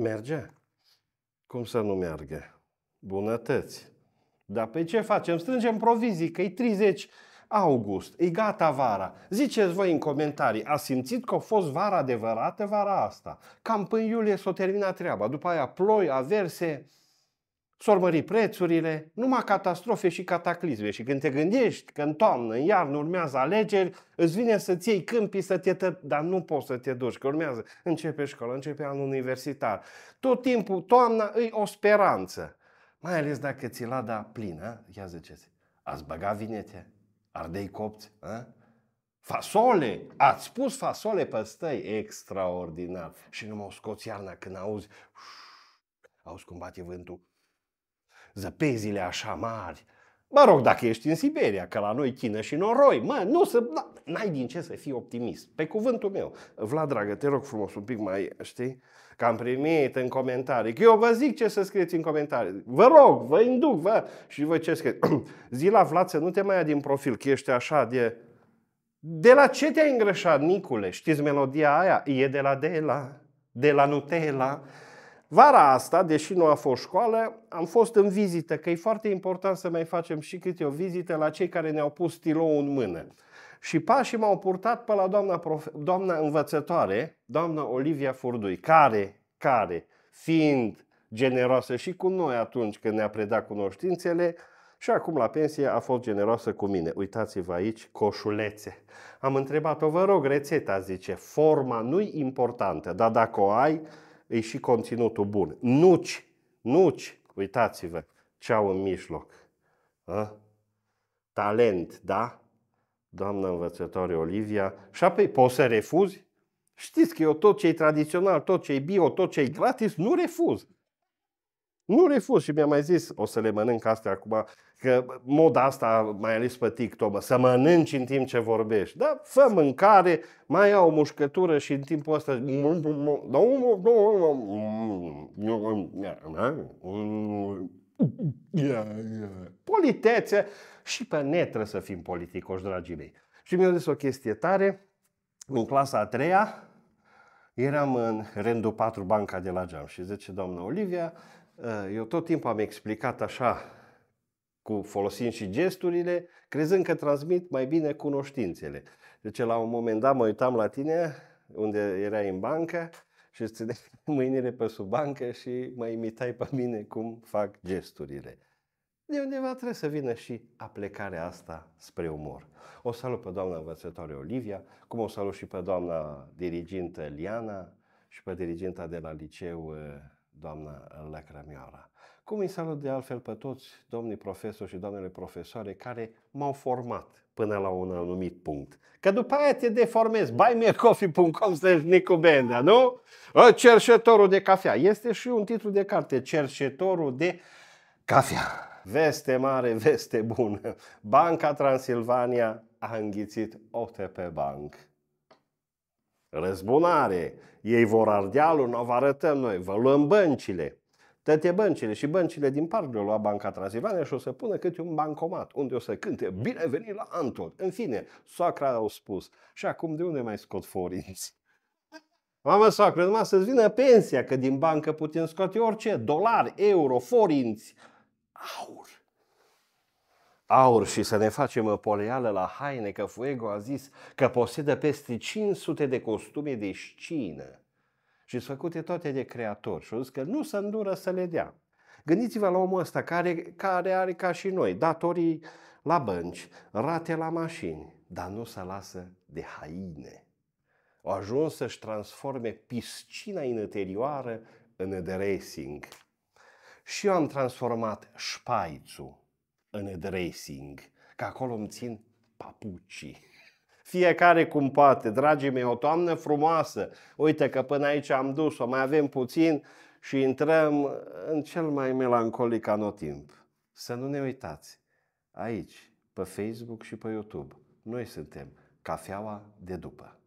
Merge. Cum să nu meargă? Bunătăți. Dar pe ce facem? Strângem provizii, că e 30 august, e gata vara. Ziceți voi în comentarii, a simțit că a fost vara adevărată vara asta? Cam până iulie s-o termina treaba, după aia ploi, averse, s-au mărit prețurile, numai catastrofe și cataclisme. Și când te gândești că în toamnă, în iarnă urmează alegeri, îți vine să-ți iei câmpii să te tăp, dar nu poți să te duci, că urmează. Începe școala, începe anul universitar. Tot timpul, toamna îi o speranță. Mai ales dacă ți lada plină, ia ziceți, ați băgat vinete, ardei copți, a? Fasole! Ați spus fasole pe stăi? Extraordinar! Și nu mă scoți iarna când auzi, auzi cum bate vântul, zăpezile așa mari. Mă rog, dacă ești în Siberia, că la noi chină și noroi, mă, nu să, da, n-ai din ce să fii optimist. Pe cuvântul meu, Vlad, dragă, te rog frumos un pic mai, știi, că am primit în comentarii, că eu vă zic ce să scrieți în comentarii. Vă rog, vă induc, vă, și vă ce scrieți. Zi la Vlad să nu te mai ia din profil, că ești așa de... De la ce te-ai îngrășat, Nicule? Știți melodia aia? E de la Dela, de la Nutella. Vara asta, deși nu a fost școală, am fost în vizită, că e foarte important să mai facem și câte o vizită la cei care ne-au pus stilou în mână. Și pașii m-au purtat pe la doamna, profe- doamna învățătoare, doamna Olivia Furdui, care, care, fiind generoasă și cu noi atunci când ne-a predat cunoștințele, și acum la pensie a fost generoasă cu mine. Uitați-vă aici, coșulețe. Am întrebat-o, vă rog, rețeta, zice, forma nu-i importantă, dar dacă o ai, e și conținutul bun. Nuci, nuci, uitați-vă ce au în mijloc. A? Talent, da? Doamna învățătoare Olivia. Și apoi poți să refuzi? Știți că eu tot ce e tradițional, tot ce e bio, tot ce e gratis, nu refuz. Nu refuz și mi-a mai zis, o să le mănânc astea acum, că moda asta, mai ales pe TikTok, bă, să mănânci în timp ce vorbești. Da, fă mâncare, mai ia o mușcătură și în timpul ăsta... Politețe și pe net trebuie să fim politicoși, dragii mei. Și mi-a zis o chestie tare, în clasa a treia, eram în rândul 4 banca de la geam și zice doamna Olivia, Eh, eu tot timpul am explicat așa, cu folosind și gesturile, crezând că transmit mai bine cunoștințele. Deci la un moment dat mă uitam la tine, unde erai în bancă, și îți țineai mâinile pe sub bancă și mă imitai pe mine cum fac gesturile. De undeva trebuie să vină și aplecarea asta spre umor. O salut pe doamna învățătoare Olivia, cum o salut și pe doamna dirigintă Liana și pe diriginta de la liceu eh, doamna Lacramioara. Cum îi salut de altfel pe toți domnii profesori și doamnele profesoare care m-au format până la un anumit punct. Că după aia te deformezi. buymeacoffee.com slash Nicu Benda, nu? Ă, cerșetorul de cafea. Este și un titlu de carte. Cerșetorul de cafea. Veste mare, veste bună. Banca Transilvania a înghițit OTP Bank răzbunare, ei vor ardea, nu o arătăm noi, vă luăm băncile. Tăte băncile și băncile din parc le-o luat Banca Transilvania și o să pună câte un bancomat, unde o să cânte, bine venit la Antol. În fine, soacra au spus, și acum de unde mai scot forinți? Mamă, soacră, numai să-ți vină pensia, că din bancă putem scoate orice, dolari, euro, forinți, aur aur și să ne facem poleală la haine că Fuego a zis că posedă peste 500 de costume de șcină și sunt făcute toate de creator și a zis că nu se îndură să le dea. Gândiți-vă la omul ăsta care, care are ca și noi datorii la bănci, rate la mașini, dar nu se lasă de haine. Au ajuns să-și transforme piscina interioară în dressing. Și eu am transformat șpaițul în dressing, că acolo îmi țin papucii. Fiecare cum poate, dragii mei, o toamnă frumoasă. Uite că până aici am dus-o, mai avem puțin și intrăm în cel mai melancolic anotimp. Să nu ne uitați, aici, pe Facebook și pe YouTube, noi suntem Cafeaua de după.